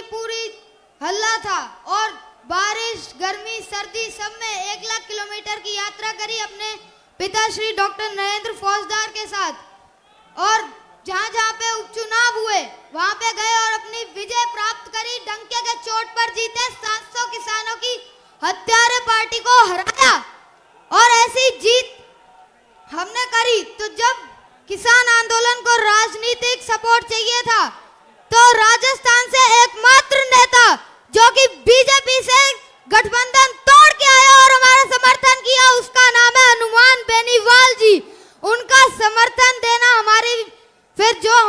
की पूरी हल्ला था और बारिश गर्मी सर्दी सब में एक लाख किलोमीटर की यात्रा करी अपने पिता श्री डॉक्टर नरेंद्र फौजदार के साथ और जहाँ जहाँ पे उपचुनाव हुए वहाँ पे गए और अपनी विजय प्राप्त करी डंके के चोट पर जीते 700 किसानों की हत्यारे पार्टी को हराया और ऐसी जीत हमने करी तो जब किसान आंदोलन को राजनीतिक सपोर्ट चाहिए था तो राजस्थान से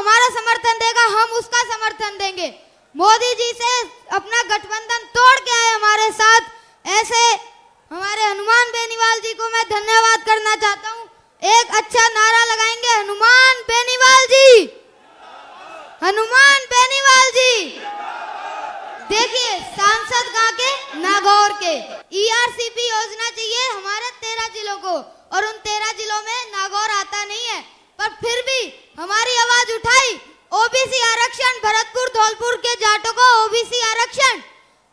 हमारा समर्थन देगा हम उसका समर्थन देंगे मोदी जी से अपना गठबंधन तोड़ के आए हमारे साथ ऐसे हमारे हनुमान बेनीवाल जी को मैं धन्यवाद करना चाहता हूँ एक अच्छा नारा लगाएंगे हनुमान बेनीवाल जी हनुमान बेनीवाल जी देखिए सांसद गांव के नागौर के ईआरसीपी e योजना चाहिए हमारे तेरह जिलों को और उन तेरह जिलों में नागौर आता नहीं है पर फिर भी हमारी आवाज उठाई ओबीसी आरक्षण भरतपुर धौलपुर के जाटों को ओबीसी आरक्षण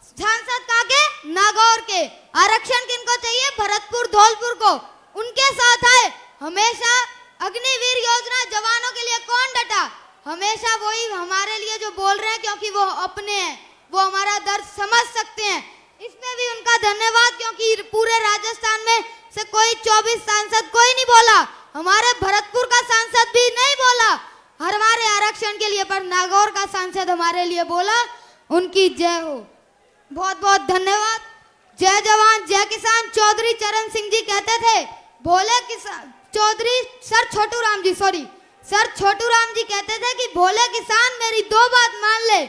सांसद के नागौर के आरक्षण किनको चाहिए भरतपुर धौलपुर को उनके साथ आए हमेशा अग्निवीर योजना जवानों के लिए कौन डटा हमेशा वही हमारे लिए जो बोल रहे हैं क्योंकि वो अपने हैं वो हमारा दर्द समझ सकते हैं इसमें भी उनका धन्यवाद क्योंकि पूरे राजस्थान में से कोई 24 सांसद कोई नहीं बोला हमारे भरतपुर का सांसद भी नहीं बोला हमारे आरक्षण के लिए पर नागौर का सांसद हमारे लिए बोला उनकी जय हो बहुत बहुत धन्यवाद जय जवान जय किसान चौधरी चरण सिंह जी कहते थे भोले किसान Chaudhary sir Chhotu Ram ji sorry sir Chhotu Ram ji कहते थे कि भोले किसान मेरी दो बात मान ले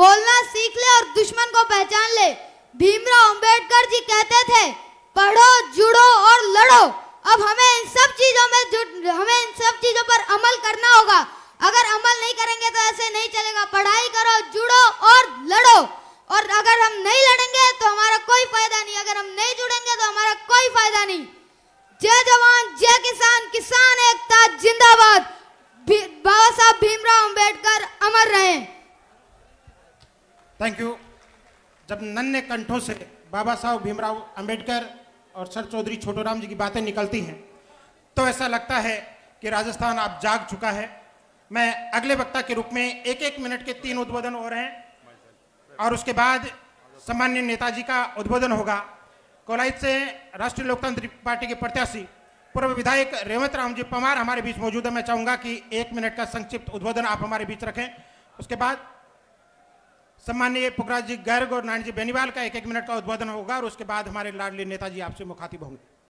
बोलना सीख ले और दुश्मन को पहचान ले भीमराव अंबेडकर जी कहते थे पढ़ो जुड़ो और रहेगा पढ़ाई करो जुड़ो और लड़ो और अगर हम नहीं लड़ेंगे तो हमारा कोई फायदा नहीं अगर हम नहीं जुड़ेंगे तो हमारा कोई फायदा नहीं जय जवान जय किसान किसान एकता जिंदाबाद बाबा साहब भीमराव अंबेडकर अमर रहे थैंक यू जब नन्हे कंठों से बाबा साहब भीमराव अंबेडकर और सर चौधरी छोटूराम जी की बातें निकलती हैं तो ऐसा लगता है कि राजस्थान आप जाग चुका है मैं अगले वक्ता के रूप में एक एक मिनट के तीन उद्बोधन हो रहे हैं और उसके बाद सम्मान्य नेताजी का उद्बोधन होगा कोलाइत से राष्ट्रीय लोकतांत्रिक पार्टी के प्रत्याशी पूर्व विधायक रेवंत राम जी पवार हमारे बीच मौजूद है मैं चाहूंगा कि एक मिनट का संक्षिप्त उद्बोधन आप हमारे बीच रखें उसके बाद सम्मान्य पुखराज जी गर्ग और नारायण जी बेनीवाल का एक एक मिनट का उद्बोधन होगा और उसके बाद हमारे लाडली नेताजी आपसे मुखातिब होंगे